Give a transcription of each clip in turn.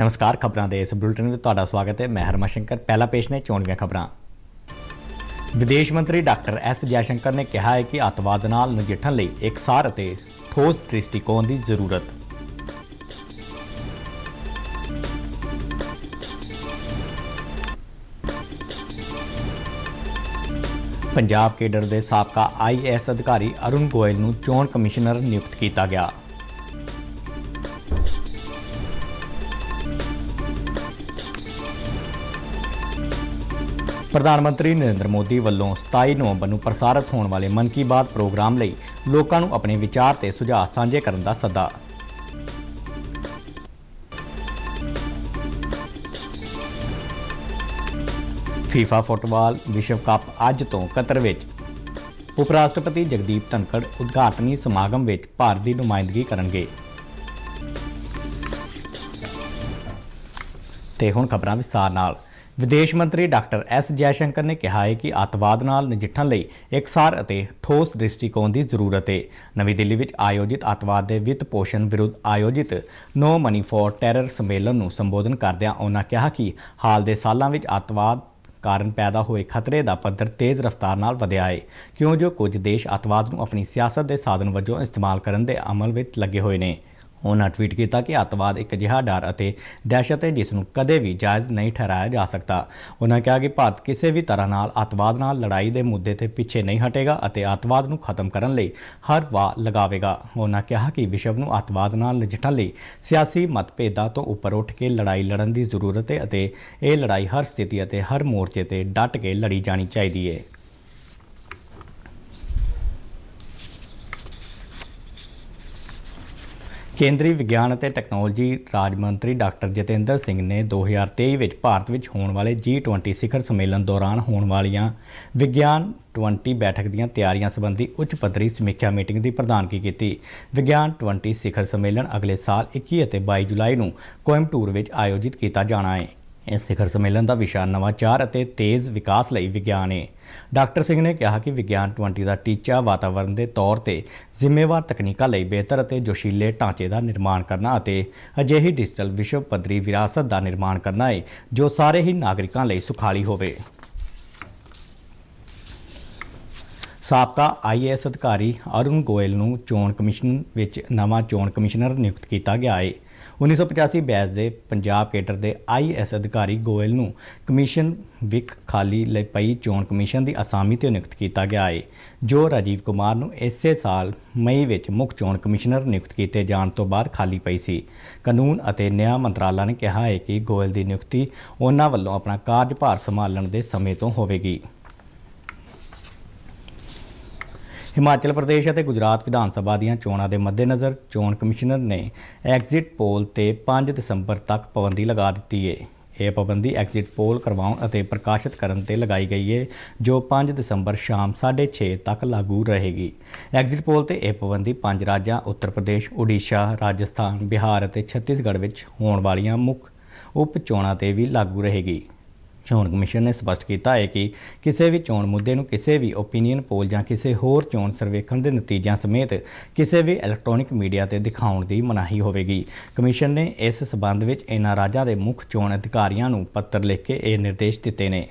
ਨਮਸਕਾਰ ਖਬਰਾਂ ਦੇ ਇਸ ਬੁਲਟਨ ਵਿੱਚ ਤੁਹਾਡਾ ਸਵਾਗਤ ਹੈ ਮੈਂ ਹਰਮਾ ਸ਼ੰਕਰ ਪਹਿਲਾ ਪੇਸ਼ ਨੇ ਚੋਣਵੀਆਂ ਖਬਰਾਂ ਵਿਦੇਸ਼ ਮੰਤਰੀ ਡਾਕਟਰ ਐਸ ਜੈਸ਼ੰਕਰ ਨੇ ਕਿਹਾ ਹੈ ਕਿ ਅਤਵਾਦ ਨਾਲ ਨਜਿੱਠਣ ਲਈ ਸਾਰ ਅਤੇ ਠੋਸ ਦ੍ਰਿਸ਼ਟੀਕੋਣ ਦੀ ਜ਼ਰੂਰਤ ਪੰਜਾਬ ਕੇਡਰ ਦੇ ਸਾਬਕਾ ਆਈਐਸ ਅਧਿਕਾਰੀ ਅਰੁਣ ਗੋਇਲ ਨੂੰ ਚੋਣ ਕਮਿਸ਼ਨਰ ਨਿਯੁਕਤ ਕੀਤਾ ਗਿਆ ਪ੍ਰਧਾਨ ਮੰਤਰੀ ਨਰਿੰਦਰ ਮੋਦੀ ਵੱਲੋਂ 27 ਨਵੰਬਰ ਨੂੰ ਪ੍ਰਸਾਰਿਤ ਹੋਣ ਵਾਲੇ ਮਨ ਕੀ ਬਾਤ ਪ੍ਰੋਗਰਾਮ ਲਈ ਲੋਕਾਂ ਨੂੰ ਆਪਣੇ ਵਿਚਾਰ ਤੇ ਸੁਝਾਅ ਸਾਂਝੇ ਕਰਨ ਦਾ ਸੱਦਾ ਫੀਫਾ ਫੁੱਟਬਾਲ ਵਿਸ਼ਵ ਕੱਪ ਅੱਜ ਤੋਂ ਕਤਰ ਵਿੱਚ ਉਪ ਰਾਸ਼ਟਰਪਤੀ ਜਗਦੀਪ ਧਨਖੜ ਉਦਘਾਟਨੀ ਸਮਾਗਮ ਵਿੱਚ ਭਾਰਤ ਦੀ ਨੁਮਾਇੰਦਗੀ ਕਰਨਗੇ ਤੇ ਹੁਣ ਖਬਰਾਂ ਵਿਸਤਾਰ ਨਾਲ ਵਿਦੇਸ਼ ਮੰਤਰੀ ਡਾਕਟਰ ਐਸ ਜੈਸ਼ੰਕਰ ਨੇ ਕਿਹਾ ਹੈ ਕਿ ਅਤਵਾਦ ਨਾਲ ਨਜਿੱਠਣ ਲਈ ਇਕਸਾਰ ਅਤੇ ਠੋਸ ਦ੍ਰਿਸ਼ਟੀਕੋਣ ਦੀ ਜ਼ਰੂਰਤ ਹੈ ਨਵੀਂ ਦਿੱਲੀ ਵਿੱਚ ਆਯੋਜਿਤ ਅਤਵਾਦ ਦੇ ਵਿਤ ਪੋਸ਼ਣ ਵਿਰੁੱਧ ਆਯੋਜਿਤ ਨੋ ਮਨੀ ਫॉर ਟੈਰਰ ਸੰਮੇਲਨ ਨੂੰ ਸੰਬੋਧਨ ਕਰਦਿਆਂ ਉਹਨਾਂ ਕਿਹਾ ਕਿ ਹਾਲ ਦੇ ਸਾਲਾਂ ਵਿੱਚ ਅਤਵਾਦ ਕਾਰਨ ਪੈਦਾ ਹੋਏ ਖਤਰੇ ਦਾ ਪੱਧਰ ਤੇਜ਼ ਰਫ਼ਤਾਰ ਨਾਲ ਵਧਿਆ ਹੈ ਕਿਉਂ ਜੋ ਕੁਝ ਦੇਸ਼ ਅਤਵਾਦ ਨੂੰ ਆਪਣੀ ਸਿਆਸਤ ਦੇ ਸਾਧਨ ਵਜੋਂ ਇਸਤੇਮਾਲ ਕਰਨ ਦੇ ਅਮਲ ਵਿੱਚ ਲੱਗੇ ਹੋਏ ਨੇ ਉਹਨਾਂ ਟਵੀਟ ਕੀਤਾ ਕਿ ਅਤਵਾਦ ਇੱਕ ਅਜਿਹਾ ਡਰ ਅਤੇ ਦਹਿਸ਼ਤ ਹੈ ਜਿਸ ਨੂੰ ਕਦੇ ਵੀ ਜਾਇਜ਼ ਨਹੀਂ ਠਹਿਰਾਇਆ ਜਾ ਸਕਦਾ ਉਹਨਾਂ ਕਿਹਾ ਕਿ ਭਾਰਤ ਕਿਸੇ ਵੀ ਤਰ੍ਹਾਂ ਨਾਲ ਅਤਵਾਦ ਨਾਲ ਲੜਾਈ ਦੇ ਮੁੱਦੇ ਤੇ ਪਿੱਛੇ ਨਹੀਂ ਹਟੇਗਾ ਅਤੇ ਅਤਵਾਦ ਨੂੰ ਖਤਮ ਕਰਨ ਲਈ ਹਰ ਵਾਹ ਲਗਾਵੇਗਾ ਉਹਨਾਂ ਕਿਹਾ ਕਿ ਵਿਸ਼ਵ ਨੂੰ ਅਤਵਾਦ ਨਾਲ ਨਜਿੱਠਣ ਲਈ ਸਿਆਸੀ ਮਤਭੇਦਾਂ ਤੋਂ ਉੱਪਰ ਉੱਠ ਕੇ ਲੜਾਈ ਲੜਨ ਦੀ ਜ਼ਰੂਰਤ ਹੈ ਅਤੇ ਇਹ ਲੜਾਈ ਹਰ ਸਥਿਤੀ ਅਤੇ ਹਰ ਮੋਰਚੇ ਤੇ ਡਟ ਕੇ ਲੜੀ ਜਾਣੀ ਚਾਹੀਦੀ ਹੈ ਕੇਂਦਰੀ ਵਿਗਿਆਨ ਅਤੇ ਟੈਕਨੋਲੋਜੀ ਰਾਜ ਮੰਤਰੀ ਡਾਕਟਰ ਜਤਿੰਦਰ ਸਿੰਘ ਨੇ 2023 ਵਿੱਚ ਭਾਰਤ ਵਿੱਚ ਹੋਣ ਵਾਲੇ G20 ਸਿਖਰ ਸੰਮੇਲਨ ਦੌਰਾਨ ਹੋਣ ਵਾਲੀਆਂ ਵਿਗਿਆਨ 20 ਬੈਠਕ ਦੀਆਂ ਤਿਆਰੀਆਂ ਸੰਬੰਧੀ ਉੱਚ ਪੱਧਰੀ ਸਮੀਖਿਆ ਮੀਟਿੰਗ ਦੀ ਪ੍ਰਧਾਨਗੀ ਕੀਤੀ ਵਿਗਿਆਨ 20 ਸਿਖਰ ਸੰਮੇਲਨ ਅਗਲੇ ਸਾਲ 21 ਅਤੇ 22 ਜੁਲਾਈ ਨੂੰ ਕੋਇੰਬਟੂਰ ਵਿੱਚ ਆਯੋਜਿਤ ਕੀਤਾ ਜਾਣਾ ਹੈ ਇਸ ਸਿਖਰ ਸੰਮੇਲਨ ਦਾ ਵਿਸ਼ਾ ਨਵਾਚਾਰ ਅਤੇ ਤੇਜ਼ ਵਿਕਾਸ ਲਈ ਵਿਗਿਆਨ ਹੈ ਡਾਕਟਰ ਸਿੰਘ ਨੇ ਕਿਹਾ ਕਿ ਵਿਗਿਆਨ 20 ਦਾ ਟੀਚਾ ਵਾਤਾਵਰਣ ਦੇ ਤੌਰ ਤੇ ਜ਼ਿੰਮੇਵਾਰ ਤਕਨੀਕਾਂ ਲਈ ਬਿਹਤਰ ਅਤੇ ਜੋਸ਼ੀਲੇ ਢਾਂਚੇ ਦਾ ਨਿਰਮਾਣ ਕਰਨਾ ਅਤੇ ਅਜਿਹੀ ਡਿਜੀਟਲ ਵਿਸ਼ਵ ਪੱਧਰੀ ਵਿਰਾਸਤ ਦਾ ਨਿਰਮਾਣ ਕਰਨਾ ਹੈ ਜੋ ਸਾਰੇ ਹੀ ਨਾਗਰਿਕਾਂ ਲਈ ਸੁਖਾਲੀ ਹੋਵੇ ਸਾਬਕਾ ਆਈਏਐਸ ਅਧਿਕਾਰੀ ਅਰੁਣ ਗੋਇਲ ਨੂੰ ਚੋਣ ਕਮਿਸ਼ਨ ਵਿੱਚ ਨਵਾਂ ਚੋਣ ਕਮਿਸ਼ਨਰ ਨਿਯੁਕਤ ਕੀਤਾ ਗਿਆ ਹੈ 1985 ਬੈਚ ਦੇ ਪੰਜਾਬ ਕੇਡਰ ਦੇ ਆਈਐਸ ਅਧਿਕਾਰੀ ਗੋਇਲ ਨੂੰ ਕਮਿਸ਼ਨ ਵਿਕ ਖਾਲੀ ਲਈ ਪਈ ਚੋਣ ਕਮਿਸ਼ਨ ਦੀ ਅਸਾਮੀ ਤੇ ਨਿਯੁਕਤ ਕੀਤਾ ਗਿਆ ਹੈ ਜੋ ਰਾਜੀਵ ਕੁਮਾਰ ਨੂੰ ਇਸੇ ਸਾਲ ਮਈ ਵਿੱਚ ਮੁੱਖ ਚੋਣ ਕਮਿਸ਼ਨਰ ਨਿਯੁਕਤ ਕੀਤੇ ਜਾਣ ਤੋਂ ਬਾਅਦ ਖਾਲੀ ਪਈ ਸੀ ਕਾਨੂੰਨ ਅਤੇ ਨਿਆਂ ਮੰਤਰਾਲਾ ਨੇ ਕਿਹਾ ਹੈ ਕਿ ਗੋਇਲ ਦੀ ਨਿਯੁਕਤੀ ਉਹਨਾਂ ਵੱਲੋਂ ਆਪਣਾ ਕਾਰਜਭਾਰ ਸੰਭਾਲਣ ਦੇ ਸਮੇਂ ਤੋਂ ਹੋਵੇਗੀ ਹਿਮਾਚਲ ਪ੍ਰਦੇਸ਼ ਅਤੇ ਗੁਜਰਾਤ ਵਿਧਾਨ ਸਭਾ ਦੀਆਂ ਚੋਣਾਂ ਦੇ ਮੱਦੇਨਜ਼ਰ ਚੋਣ ਕਮਿਸ਼ਨਰ ਨੇ ਐਗਜ਼ਿਟ ਪੋਲ ਤੇ 5 ਦਸੰਬਰ ਤੱਕ ਪਾਬੰਦੀ ਲਗਾ ਦਿੱਤੀ ਹੈ ਇਹ ਪਾਬੰਦੀ ਐਗਜ਼ਿਟ ਪੋਲ ਕਰਵਾਉਣ ਅਤੇ ਪ੍ਰਕਾਸ਼ਿਤ ਕਰਨ ਤੇ ਲਗਾਈ ਗਈ ਹੈ ਜੋ 5 ਦਸੰਬਰ ਸ਼ਾਮ 6:30 ਤੱਕ ਲਾਗੂ ਰਹੇਗੀ ਐਗਜ਼ਿਟ ਪੋਲ ਤੇ ਇਹ ਪਾਬੰਦੀ ਪੰਜ ਰਾਜਾਂ ਉੱਤਰ ਪ੍ਰਦੇਸ਼, ਓਡੀਸ਼ਾ, ਰਾਜਸਥਾਨ, ਬਿਹਾਰ ਅਤੇ ਛੱਤੀਸਗੜ੍ਹ ਵਿੱਚ ਹੋਣ ਵਾਲੀਆਂ ਮੁੱਖ ਉਪ ਚੋਣਾਂ ਤੇ ਵੀ ਲਾਗੂ ਰਹੇਗੀ ਚੋਣ ਕਮਿਸ਼ਨ ਨੇ ਸਪਸ਼ਟ ਕੀਤਾ ਹੈ ਕਿ ਕਿਸੇ ਵੀ ਚੋਣ ਮੁੱਦੇ ਨੂੰ ਕਿਸੇ ਵੀ ਓਪੀਨੀਅਨ ਪੋਲ ਜਾਂ ਕਿਸੇ ਹੋਰ ਚੋਣ ਸਰਵੇਖਣ ਦੇ ਨਤੀਜਿਆਂ ਸਮੇਤ ਕਿਸੇ ਵੀ ਇਲੈਕਟ੍ਰੋਨਿਕ ਮੀਡੀਆ ਤੇ ਦਿਖਾਉਣ ਦੀ ਮਨਾਹੀ ਹੋਵੇਗੀ ਕਮਿਸ਼ਨ ਨੇ ਇਸ ਸਬੰਧ ਵਿੱਚ ਇਹਨਾਂ ਰਾਜਾਂ ਦੇ ਮੁੱਖ ਚੋਣ ਅਧਿਕਾਰੀਆਂ ਨੂੰ ਪੱਤਰ ਲਿਖ ਕੇ ਇਹ ਨਿਰਦੇਸ਼ ਦਿੱਤੇ ਨੇ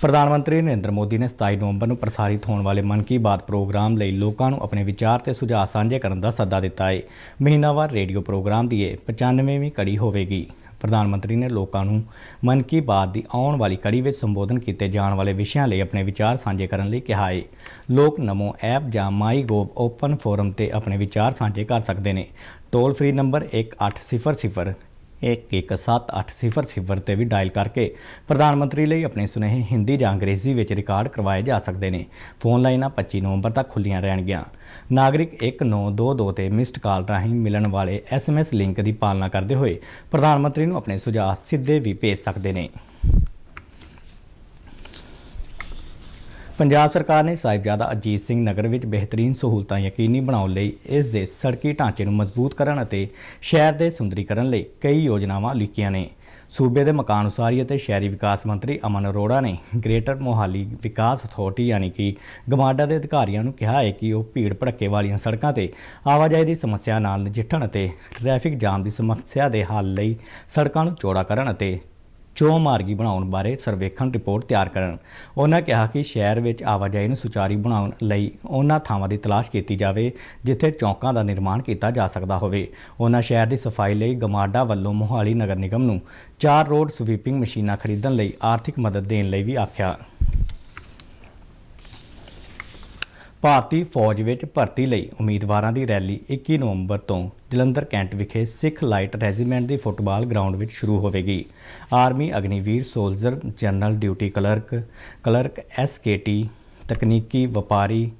ਪ੍ਰਧਾਨ ਮੰਤਰੀ ਨਰਿੰਦਰ ਮੋਦੀ ਨੇ 27 ਨਵੰਬਰ ਨੂੰ ਪ੍ਰਸਾਰਿਤ ਹੋਣ ਵਾਲੇ ਮਨ ਕੀ ਬਾਤ ਪ੍ਰੋਗਰਾਮ ਲਈ ਲੋਕਾਂ ਨੂੰ ਆਪਣੇ ਵਿਚਾਰ ਤੇ ਸੁਝਾਅ ਸਾਂਝੇ ਕਰਨ ਦਾ ਸੱਦਾ ਦਿੱਤਾ ਹੈ ਮਹੀਨਾਵਾਰ ਰੇਡੀਓ ਪ੍ਰੋਗਰਾਮ ਦੀ ਇਹ 95ਵੀਂ ਕੜੀ ਹੋਵੇਗੀ ਪ੍ਰਧਾਨ ਮੰਤਰੀ ਨੇ ਲੋਕਾਂ ਨੂੰ ਮਨ ਕੀ ਬਾਤ ਦੀ ਆਉਣ ਵਾਲੀ ਕੜੀ ਵਿੱਚ ਸੰਬੋਧਨ ਕੀਤੇ ਜਾਣ ਵਾਲੇ ਵਿਸ਼ਿਆਂ ਲਈ ਆਪਣੇ ਵਿਚਾਰ ਸਾਂਝੇ ਕਰਨ ਲਈ ਕਿਹਾ ਹੈ ਲੋਕ ਨਮੋ ਐਪ ਜਾਂ ਮਾਈ ਗੋਵ ਓਪਨ ਫੋਰਮ ਤੇ ਆਪਣੇ ਵਿਚਾਰ ਸਾਂਝੇ ਕਰ ਸਕਦੇ ਨੇ ਟੋਲ ਫ੍ਰੀ ਨੰਬਰ 1800 117800 ਤੇ ਵੀ ਡਾਇਲ ਕਰਕੇ ਪ੍ਰਧਾਨ ਮੰਤਰੀ ਲਈ ਆਪਣੇ ਸੁਨੇਹੇ ਹਿੰਦੀ ਜਾਂ ਅੰਗਰੇਜ਼ੀ ਵਿੱਚ ਰਿਕਾਰਡ ਕਰਵਾਏ ਜਾ ਸਕਦੇ ਨੇ ਫੋਨ ਲਾਈਨਾਂ 25 ਨਵੰਬਰ ਤੱਕ ਖੁੱਲੀਆਂ ਰਹਿਣਗੀਆਂ ਨਾਗਰਿਕ 1922 ਤੇ ਮਿਸਡ ਕਾਲ ਰਾਹੀਂ ਮਿਲਣ ਵਾਲੇ ਐਸਐਮਐਸ ਲਿੰਕ ਦੀ ਪਾਲਣਾ ਕਰਦੇ ਹੋਏ ਪ੍ਰਧਾਨ ਮੰਤਰੀ ਨੂੰ ਆਪਣੇ ਸੁਝਾਅ ਸਿੱਧੇ ਵੀ ਭੇਜ ਸਕਦੇ ਨੇ ਪੰਜਾਬ ਸਰਕਾਰ ਨੇ ਸਾਹਿਬਜ਼ਾਦਾ ਅਜੀਤ ਸਿੰਘ ਨਗਰ ਵਿੱਚ ਬਿਹਤਰੀਨ ਸਹੂਲਤਾਂ ਯਕੀਨੀ ਬਣਾਉਣ ਲਈ ਇਸ ਦੇ ਸੜਕੀ ਢਾਂਚੇ ਨੂੰ ਮਜ਼ਬੂਤ ਕਰਨ ਅਤੇ ਸ਼ਹਿਰ ਦੇ ਸੁੰਦਰੀਕਰਨ ਲਈ ਕਈ ਯੋਜਨਾਵਾਂ ਲਿਖੀਆਂ ਨੇ ਸੂਬੇ ਦੇ ਮਕਾਨ ਉਸਾਰੀ ਅਤੇ ਸ਼ਹਿਰੀ ਵਿਕਾਸ ਮੰਤਰੀ ਅਮਨ ਅਰੋੜਾ ਨੇ ਗ੍ਰੇਟਰ ਮੋਹਾਲੀ ਵਿਕਾਸ ਅਥਾਰਟੀ ਯਾਨੀ ਕਿ ਗਮਾਡਾ ਦੇ ਅਧਿਕਾਰੀਆਂ ਨੂੰ ਕਿਹਾ ਹੈ ਕਿ ਉਹ ਭੀੜ ਭੜੱਕੇ ਵਾਲੀਆਂ ਸੜਕਾਂ ਤੇ ਆਵਾਜਾਈ ਦੀ ਸਮੱਸਿਆ ਨਾਲ ਨਜਿੱਠਣ ਅਤੇ ਟ੍ਰੈਫਿਕ ਜਾਮ ਦੀ ਸਮੱਸਿਆ ਦੇ ਹੱਲ ਲਈ ਸੜਕਾਂ ਨੂੰ ਚੌੜਾ ਕਰਨ ਅਤੇ ਚੋ ਮਾਰਗੀ ਬਣਾਉਣ ਬਾਰੇ ਸਰਵੇਖਣ ਰਿਪੋਰਟ ਤਿਆਰ ਕਰਨ ਉਹਨਾਂ ਕਿਹਾ ਕਿ ਸ਼ਹਿਰ ਵਿੱਚ ਆਵਾਜਾਈ ਨੂੰ ਸੁਚਾਰੀ ਬਣਾਉਣ ਲਈ ਉਹਨਾਂ ਥਾਵਾਂ ਦੀ ਤਲਾਸ਼ ਕੀਤੀ ਜਾਵੇ ਜਿੱਥੇ ਚੌਂਕਾਂ ਦਾ ਨਿਰਮਾਣ ਕੀਤਾ ਜਾ ਸਕਦਾ ਹੋਵੇ ਉਹਨਾਂ ਸ਼ਹਿਰ ਦੀ ਸਫਾਈ ਲਈ ਗਮਾਡਾ ਵੱਲੋਂ ਮੋਹਾਲੀ ਨਗਰ ਨਿਗਮ ਨੂੰ ਚਾਰ ਰੋਡ ਸਵੀਪਿੰਗ ਮਸ਼ੀਨਾਂ ਖਰੀਦਣ ਲਈ ਆਰਥਿਕ ਮਦਦ ਦੇਣ ਲਈ ਵੀ ਆਖਿਆ ਭਾਰਤੀ ਫੌਜ ਵਿੱਚ ਭਰਤੀ ਲਈ ਉਮੀਦਵਾਰਾਂ ਦੀ ਰੈਲੀ 21 ਨਵੰਬਰ ਤੋਂ ਜਲੰਧਰ ਕੈਂਟ ਵਿਖੇ ਸਿੱਖ ਲਾਈਟ ਰੈਜੀਮੈਂਟ ਦੇ ਫੁੱਟਬਾਲ ਗਰਾਊਂਡ ਵਿੱਚ ਸ਼ੁਰੂ ਹੋਵੇਗੀ army Agniveer soldier general duty clerk clerk SKT ਤਕਨੀਕੀ ਵਪਾਰੀ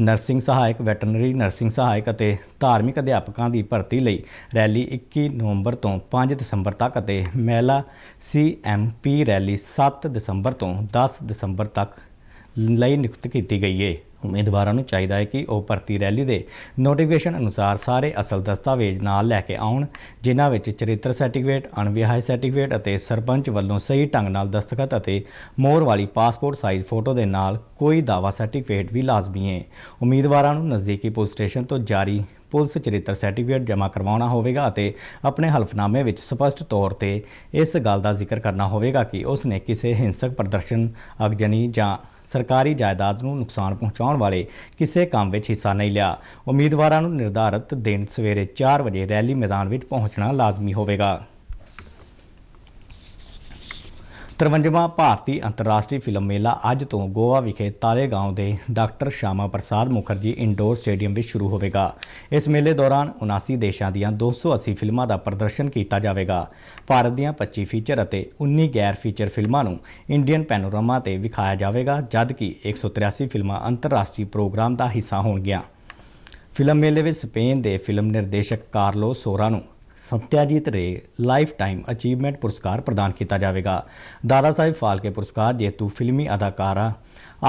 ਨਰਸਿੰਗ ਸਹਾਇਕ ਵੈਟਰਨਰੀ ਨਰਸਿੰਗ ਸਹਾਇਕ ਅਤੇ ਧਾਰਮਿਕ ਅਧਿਆਪਕਾਂ ਦੀ ਭਰਤੀ ਲਈ ਰੈਲੀ 21 ਨਵੰਬਰ ਤੋਂ 5 ਦਸੰਬਰ ਤੱਕ ਅਤੇ ਮਹਿਲਾ ਸੀਐਮਪੀ ਰੈਲੀ 7 ਦਸੰਬਰ ਤੋਂ 10 ਦਸੰਬਰ ਤੱਕ ਲਈ ਨਿਯੁਕਤ ਕੀਤੀ ਗਈ ਹੈ ਉਮੀਦਵਾਰਾਂ ਨੂੰ ਚਾਹੀਦਾ ਹੈ ਕਿ ਉਹ ਭਰਤੀ ਰੈਲੀ ਦੇ ਨੋਟੀਫਿਕੇਸ਼ਨ ਅਨੁਸਾਰ ਸਾਰੇ ਅਸਲ ਦਸਤਾਵੇਜ਼ ਨਾਲ ਲੈ ਕੇ ਆਉਣ ਜਿਨ੍ਹਾਂ ਵਿੱਚ ਚਰਿੱਤਰ ਸਰਟੀਫਿਕੇਟ, ਅਣਵਿਆਹੇ ਸਰਟੀਫਿਕੇਟ ਅਤੇ ਸਰਪੰਚ ਵੱਲੋਂ ਸਹੀ ਢੰਗ ਨਾਲ ਦਸਤਖਤ ਅਤੇ ਮੋਹਰ ਵਾਲੀ ਪਾਸਪੋਰਟ ਸਾਈਜ਼ ਫੋਟੋ ਦੇ ਨਾਲ ਕੋਈ ਦਾਵਾ ਸਰਟੀਫਿਕੇਟ ਵੀ ਲਾਜ਼ਮੀ ਹੈ। ਉਮੀਦਵਾਰਾਂ ਨੂੰ ਨਜ਼ਦੀਕੀ ਪੁਲਿਸ ਸਟੇਸ਼ਨ ਤੋਂ ਜਾਰੀ ਪੁਲਿਸ ਚਰਿੱਤਰ ਸਰਟੀਫਿਕੇਟ ਜਮ੍ਹਾਂ ਕਰਵਾਉਣਾ ਹੋਵੇਗਾ ਅਤੇ ਆਪਣੇ ਹਲਫਨਾਮੇ ਵਿੱਚ ਸਪਸ਼ਟ ਤੌਰ ਤੇ ਇਸ ਗੱਲ ਦਾ ਜ਼ਿਕਰ ਕਰਨਾ ਹੋਵੇਗਾ ਕਿ ਉਸ ਨੇ ਕਿਸੇ ਹਿੰਸਕ ਪ੍ਰਦਰਸ਼ਨ, ਅਗਜਨੀ ਜਾਂ ਸਰਕਾਰੀ ਜਾਇਦਾਦ ਨੂੰ ਨੁਕਸਾਨ ਪਹੁੰਚਾਉਣ ਵਾਲੇ ਕਿਸੇ ਕੰਮ ਵਿੱਚ ਹਿੱਸਾ ਨਹੀਂ ਲਿਆ ਉਮੀਦਵਾਰਾਂ ਨੂੰ ਨਿਰਧਾਰਤ ਦਿਨ ਸਵੇਰੇ 4 ਵਜੇ ਰੈਲੀ ਮੈਦਾਨ ਵਿੱਚ ਪਹੁੰਚਣਾ ਲਾਜ਼ਮੀ ਹੋਵੇਗਾ 53ਵਾਂ ਭਾਰਤੀ ਅੰਤਰਰਾਸ਼ਟਰੀ ਫਿਲਮ ਮੇਲਾ ਅੱਜ ਤੋਂ ਗੋਆ ਵਿਖੇ ਤਾਰੇਗਾਉਂ ਦੇ doctor Shyama Prasad Mukherjee indoor stadium ਵਿੱਚ ਸ਼ੁਰੂ ਹੋਵੇਗਾ ਇਸ ਮੇਲੇ ਦੌਰਾਨ 79 ਦੇਸ਼ਾਂ ਦੀਆਂ 280 ਫਿਲਮਾਂ ਦਾ ਪ੍ਰਦਰਸ਼ਨ ਕੀਤਾ ਜਾਵੇਗਾ ਭਾਰਤ ਦੀਆਂ 25 ਫੀਚਰ ਅਤੇ 19 ਗੈਰ ਫੀਚਰ ਫਿਲਮਾਂ ਨੂੰ ਇੰਡੀਅਨ ਪੈਨੋਰਾਮਾ ਤੇ ਵਿਖਾਇਆ ਜਾਵੇਗਾ ਜਦਕਿ 183 ਫਿਲਮਾਂ ਅੰਤਰਰਾਸ਼ਟਰੀ ਪ੍ਰੋਗਰਾਮ ਦਾ ਹਿੱਸਾ ਹੋਣਗੀਆਂ ਫਿਲਮ ਮੇਲੇ ਵਿੱਚ ਸਪੇਨ ਦੇ ਫਿਲਮ ਨਿਰਦੇਸ਼ਕ ਕਾਰਲੋ ਸੋਰਾ ਨੂੰ ਸਤਿਆਜੀਤ ਰੇ ਲਾਈਫ ਟਾਈਮ ਅਚੀਵਮੈਂਟ ਪੁਰਸਕਾਰ ਪ੍ਰਦਾਨ ਕੀਤਾ ਜਾਵੇਗਾ ਦਾਦਾ ਸਾਹਿਬ ਫਾਲਕੇ ਪੁਰਸਕਾਰ ਜੇਤੂ ਫਿਲਮੀ ਅਦਾਕਾਰਾ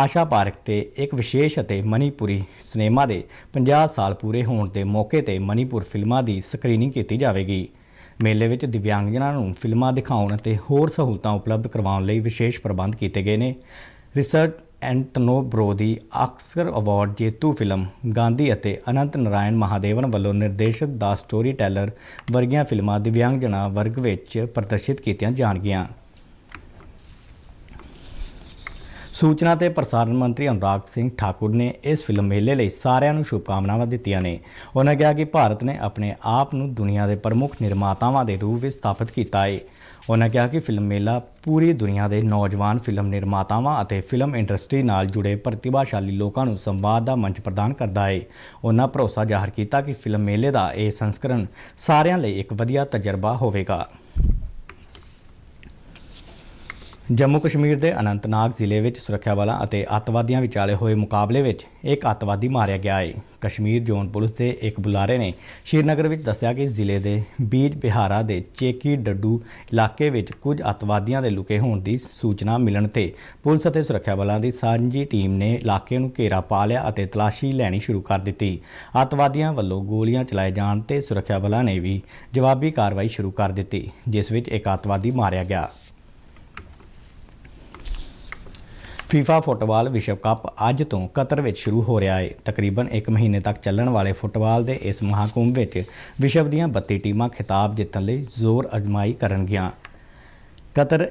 ਆਸ਼ਾ ਪਾਰਕ ਤੇ ਇੱਕ ਵਿਸ਼ੇਸ਼ ਅਤੇ ਮਨੀਪੁਰੀ ਸਿਨੇਮਾ ਦੇ 50 ਸਾਲ ਪੂਰੇ ਹੋਣ ਦੇ ਮੌਕੇ ਤੇ ਮਨੀਪੁਰ ਫਿਲਮਾਂ ਦੀ ਸਕਰੀਨਿੰਗ ਕੀਤੀ ਜਾਵੇਗੀ ਮੇਲੇ ਵਿੱਚ ਦਿਵਿਆਂਗਜਨਾਂ ਨੂੰ ਫਿਲਮਾਂ ਦਿਖਾਉਣ ਅਤੇ ਹੋਰ ਸਹੂਲਤਾਂ ਉਪਲਬਧ ਕਰਵਾਉਣ ਲਈ ਵਿਸ਼ੇਸ਼ ਪ੍ਰਬੰਧ ਕੀਤੇ ਗਏ ਨੇ ਰਿਸਰਚ ਐਂਟਨੋ ਬਰੋ ਦੀ ਅਕਸਰ ਅਵਾਰਡ ਜੇਤੂ ਫਿਲਮ ਗਾਂਧੀ ਅਤੇ ਅਨੰਤ ਨਾਰਾਇਣ ਮਹਾਦੇਵਨ ਵੱਲੋਂ ਨਿਰਦੇਸ਼ਿਤ ਦਾ ਸਟੋਰੀ ਟੈਲਰ ਵਰਗੀਆਂ ਫਿਲਮਾਂ ਜਨਾ ਵਰਗ ਵਿੱਚ ਪ੍ਰਦਰਸ਼ਿਤ ਕੀਤੀਆਂ ਜਾਣਗੀਆਂ ਸੂਚਨਾ ਤੇ ਪ੍ਰਸਾਰਣ ਮੰਤਰੀ ਅਨੁਰਾਗ ਸਿੰਘ ਠਾਕੁਰ ਨੇ ਇਸ ਫਿਲਮ ਮੇਲੇ ਲਈ ਸਾਰਿਆਂ ਨੂੰ ਸ਼ੁਭਕਾਮਨਾਵਾਂ ਦਿੱਤੀਆਂ ਨੇ ਉਹਨਾਂ ਕਿਹਾ ਕਿ ਭਾਰਤ ਨੇ ਆਪਣੇ ਆਪ ਨੂੰ ਦੁਨੀਆ ਦੇ ਪ੍ਰਮੁੱਖ ਨਿਰਮਾਤਾਵਾਂ ਦੇ ਰੂਪ ਵਿੱਚ ਸਥਾਪਿਤ ਕੀਤਾ ਹੈ ਉਹਨਾਂ ਕਿਹਾ ਕਿ ਫਿਲਮ ਮੇਲਾ ਪੂਰੀ ਦੁਨੀਆ ਦੇ ਨੌਜਵਾਨ ਫਿਲਮ ਨਿਰਮਾਤਾਵਾਂ ਅਤੇ ਫਿਲਮ ਇੰਡਸਟਰੀ ਨਾਲ ਜੁੜੇ ਪ੍ਰਤਿਭਾਸ਼ਾਲੀ ਲੋਕਾਂ ਨੂੰ ਸੰਵਾਦ ਦਾ ਮੰਚ ਪ੍ਰਦਾਨ ਕਰਦਾ ਹੈ ਉਹਨਾਂ ਭਰੋਸਾ ਜ਼ਾਹਰ ਕੀਤਾ ਕਿ ਫਿਲਮ ਮੇਲੇ ਦਾ ਇਹ ਸੰਸਕਰਣ ਸਾਰਿਆਂ ਲਈ ਇੱਕ ਵਧੀਆ ਤਜਰਬਾ ਹੋਵੇਗਾ ਜੰਮੂ ਕਸ਼ਮੀਰ ਦੇ ਅਨੰਤਨਾਗ ਜ਼ਿਲ੍ਹੇ ਵਿੱਚ ਸੁਰੱਖਿਆ ਬਲਾਂ ਅਤੇ ਅੱਤਵਾਦੀਆਂ ਵਿਚਾਲੇ ਹੋਏ ਮੁਕਾਬਲੇ ਵਿੱਚ ਇੱਕ ਅੱਤਵਾਦੀ ਮਾਰਿਆ ਗਿਆ ਹੈ। ਕਸ਼ਮੀਰ ਜ਼ੋਨ ਪੁਲਿਸ ਦੇ ਇੱਕ ਬੁਲਾਰੇ ਨੇ ਸ਼੍ਰੀਨਗਰ ਵਿੱਚ ਦੱਸਿਆ ਕਿ ਜ਼ਿਲ੍ਹੇ ਦੇ ਬੀਜ ਬਿਹਾਰਾ ਦੇ ਚੇਕੀ ਡੱਡੂ ਇਲਾਕੇ ਵਿੱਚ ਕੁਝ ਅੱਤਵਾਦੀਆਂ ਦੇ ਲੁਕੇ ਹੋਣ ਦੀ ਸੂਚਨਾ ਮਿਲਣ ਤੇ ਪੁਲਿਸ ਅਤੇ ਸੁਰੱਖਿਆ ਬਲਾਂ ਦੀ ਸਾਂਝੀ ਟੀਮ ਨੇ ਇਲਾਕੇ ਨੂੰ ਘੇਰਾ ਪਾ ਲਿਆ ਅਤੇ ਤਲਾਸ਼ੀ ਲੈਣੀ ਸ਼ੁਰੂ ਕਰ ਦਿੱਤੀ। ਅੱਤਵਾਦੀਆਂ ਵੱਲੋਂ ਗੋਲੀਆਂ ਚਲਾਏ ਜਾਣ ਤੇ ਸੁਰੱਖਿਆ ਬਲਾਂ ਨੇ ਵੀ ਜਵਾਬੀ ਕਾਰਵਾਈ ਸ਼ੁਰੂ ਕਰ ਦਿੱਤੀ ਜਿਸ ਵਿੱਚ ਇੱਕ ਅੱਤਵਾਦੀ ਮਾਰਿਆ ਗਿਆ। ਫੀਫਾ ਫੁੱਟਬਾਲ ਵਿਸ਼ਵ ਕੱਪ ਅੱਜ ਤੋਂ ਕਤਰ ਵਿੱਚ ਸ਼ੁਰੂ ਹੋ ਰਿਹਾ ਹੈ ਤਕਰੀਬਨ 1 ਮਹੀਨੇ ਤੱਕ ਚੱਲਣ ਵਾਲੇ ਫੁੱਟਬਾਲ ਦੇ ਇਸ ਮਹਾਕੁੰਭ ਵਿੱਚ ਵਿਸ਼ਵ ਦੀਆਂ 32 ਟੀਮਾਂ ਖਿਤਾਬ ਜਿੱਤਣ ਲਈ ਜ਼ੋਰ ਅਜ਼ਮਾਈ ਕਰਨਗੀਆਂ ਕਤਰ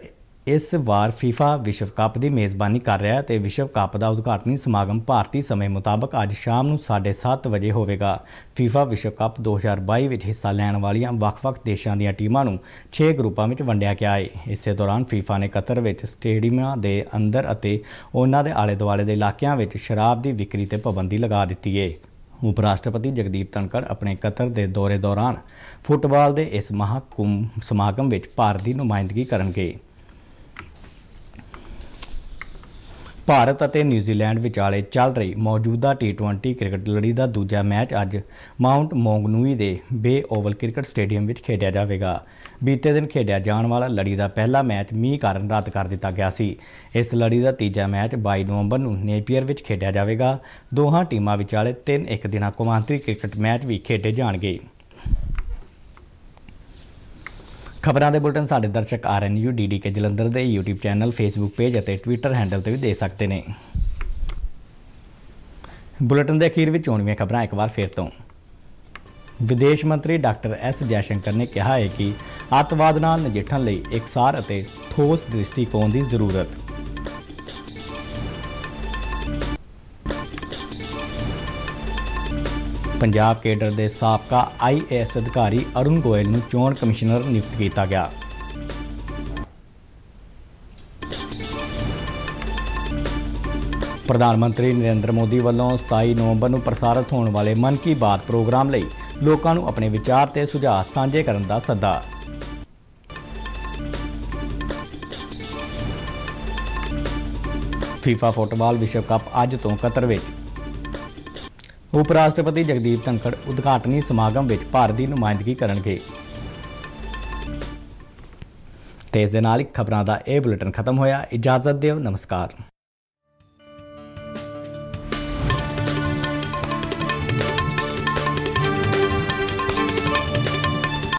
ਇਸ ਵਾਰ FIFA ਵਿਸ਼ਵ ਕੱਪ ਦੀ ਮੇਜ਼ਬਾਨੀ ਕਰ ਰਿਹਾ ਹੈ ਤੇ ਵਿਸ਼ਵ ਕੱਪ ਦਾ ਉਦਘਾਟਨੀ ਸਮਾਗਮ ਭਾਰਤੀ ਸਮੇਂ ਮੁਤਾਬਕ ਅੱਜ ਸ਼ਾਮ ਨੂੰ 7:30 ਵਜੇ ਹੋਵੇਗਾ FIFA ਵਿਸ਼ਵ ਕੱਪ 2022 ਵਿੱਚ ਹਿੱਸਾ ਲੈਣ ਵਾਲੀਆਂ ਵੱਖ-ਵੱਖ ਦੇਸ਼ਾਂ ਦੀਆਂ ਟੀਮਾਂ ਨੂੰ 6 ਗਰੁੱਪਾਂ ਵਿੱਚ ਵੰਡਿਆ ਗਿਆ ਹੈ ਇਸੇ ਦੌਰਾਨ FIFA ਨੇ ਕਤਰ ਵਿੱਚ ਸਟੇਡੀਅਮਾਂ ਦੇ ਅੰਦਰ ਅਤੇ ਉਹਨਾਂ ਦੇ ਆਲੇ-ਦੁਆਲੇ ਦੇ ਇਲਾਕਿਆਂ ਵਿੱਚ ਸ਼ਰਾਬ ਦੀ ਵਿਕਰੀ ਤੇ ਪਾਬੰਦੀ ਲਗਾ ਦਿੱਤੀ ਹੈ ਉਪ ਰਾਸ਼ਟਰਪਤੀ ਜਗਦੀਪ ਧਨਕਰ ਆਪਣੇ ਕਤਰ ਦੇ ਦੌਰੇ ਦੌਰਾਨ ਫੁੱਟਬਾਲ ਦੇ ਇਸ ਮਹਾਕੁੰਭ ਸਮਾਗਮ ਵਿੱਚ ਭਾਰਤ ਦੀ ਨੁਮਾਇੰਦਗੀ ਕਰਨਗੇ ਭਾਰਤ ਅਤੇ ਨਿਊਜ਼ੀਲੈਂਡ ਵਿਚਾਲੇ ਚੱਲ ਰਹੀ ਮੌਜੂਦਾ T20 ਕ੍ਰਿਕਟ ਲੜੀ ਦਾ ਦੂਜਾ ਮੈਚ ਅੱਜ ਮਾਉਂਟ ਮੌਂਗਨੂਈ ਦੇ ਬੇ ਓਵਲ ਕ੍ਰਿਕਟ ਸਟੇਡੀਅਮ ਵਿੱਚ ਖੇਡਿਆ ਜਾਵੇਗਾ ਬੀਤੇ ਦਿਨ ਖੇਡਿਆ ਜਾਣ ਵਾਲਾ ਲੜੀ ਦਾ ਪਹਿਲਾ ਮੈਚ ਮੀਂਹ ਕਾਰਨ ਰੱਦ ਕਰ ਦਿੱਤਾ ਗਿਆ ਸੀ ਇਸ ਲੜੀ ਦਾ ਤੀਜਾ ਮੈਚ 22 ਨਵੰਬਰ ਨੂੰ ਨੇਪੀਅਰ ਵਿੱਚ ਖੇਡਿਆ ਜਾਵੇਗਾ ਦੋਹਾਂ ਟੀਮਾਂ ਵਿਚਾਲੇ ਤਿੰਨ ਇੱਕ ਦਿਨਾ ਕੁਮਾਂਤਰੀ ਕ੍ਰਿਕਟ ਮੈਚ ਵੀ ਖੇਡੇ ਜਾਣਗੇ ਖਬਰਾਂ ਦੇ ਬੁਲਟਨ ਸਾਡੇ ਦਰਸ਼ਕ ਆਰਐਨਯੂ ਕੇ ਜਲੰਧਰ ਦੇ YouTube ਚੈਨਲ Facebook ਪੇਜ ਅਤੇ Twitter ਹੈਂਡਲ ਤੇ ਵੀ ਦੇਖ ਸਕਦੇ ਨੇ ਬੁਲਟਨ ਦੇ ਅਖੀਰ ਵਿੱਚ ਚੋਣਵੀਆਂ ਖਬਰਾਂ ਇੱਕ ਵਾਰ ਫੇਰ ਤੋਂ ਵਿਦੇਸ਼ ਮੰਤਰੀ ਡਾਕਟਰ ਐਸ ਜੈਸ਼ੰਕਰ ਨੇ ਕਿਹਾ ਹੈ ਕਿ ਅੱਤਵਾਦ ਨਾਲ ਨਜਿੱਠਣ ਲਈ ਸਾਰ ਅਤੇ ਠੋਸ ਦ੍ਰਿਸ਼ਟੀਕੋਣ ਦੀ ਜ਼ਰੂਰਤ ਹੈ ਪੰਜਾਬ ਕੇਡਰ ਦੇ ਸਾਬਕਾ ਆਈਏਐਸ ਅਧਿਕਾਰੀ ਅਰੁਣ ਗੋਇਲ ਨੂੰ ਚੋਣ ਕਮਿਸ਼ਨਰ ਨਿਯੁਕਤ ਕੀਤਾ ਗਿਆ ਪ੍ਰਧਾਨ ਮੰਤਰੀ ਨਰਿੰਦਰ ਮੋਦੀ ਵੱਲੋਂ 27 ਨਵੰਬਰ ਨੂੰ ਪ੍ਰਸਾਰਿਤ ਹੋਣ ਵਾਲੇ ਮਨ ਕੀ ਬਾਤ ਪ੍ਰੋਗਰਾਮ ਲਈ ਲੋਕਾਂ ਨੂੰ ਆਪਣੇ ਵਿਚਾਰ ਤੇ ਸੁਝਾਅ ਸਾਂਝੇ ਕਰਨ ਦਾ ਸੱਦਾ FIFA ਫੁੱਟਬਾਲ ਵਿਸ਼ਵ ਕੱਪ ਅੱਜ ਤੋਂ ਕਤਰ ਵਿੱਚ ਉਪ ਰਾਸ਼ਟਰਪਤੀ ਜਗਦੀਪ ਧੰਖੜ ਉਦਘਾਟਨੀ ਸਮਾਗਮ ਵਿੱਚ ਭਾਰਤ ਦੀ ਨੁਮਾਇੰਦਗੀ ਕਰਨਗੇ ਤੇ ਇਸ ਦੇ ਨਾਲ ਹੀ ਖਬਰਾਂ ਦਾ ਇਹ ਬੁਲੇਟਿਨ ਖਤਮ ਹੋਇਆ ਇਜਾਜ਼ਤ ਦਿਓ ਨਮਸਕਾਰ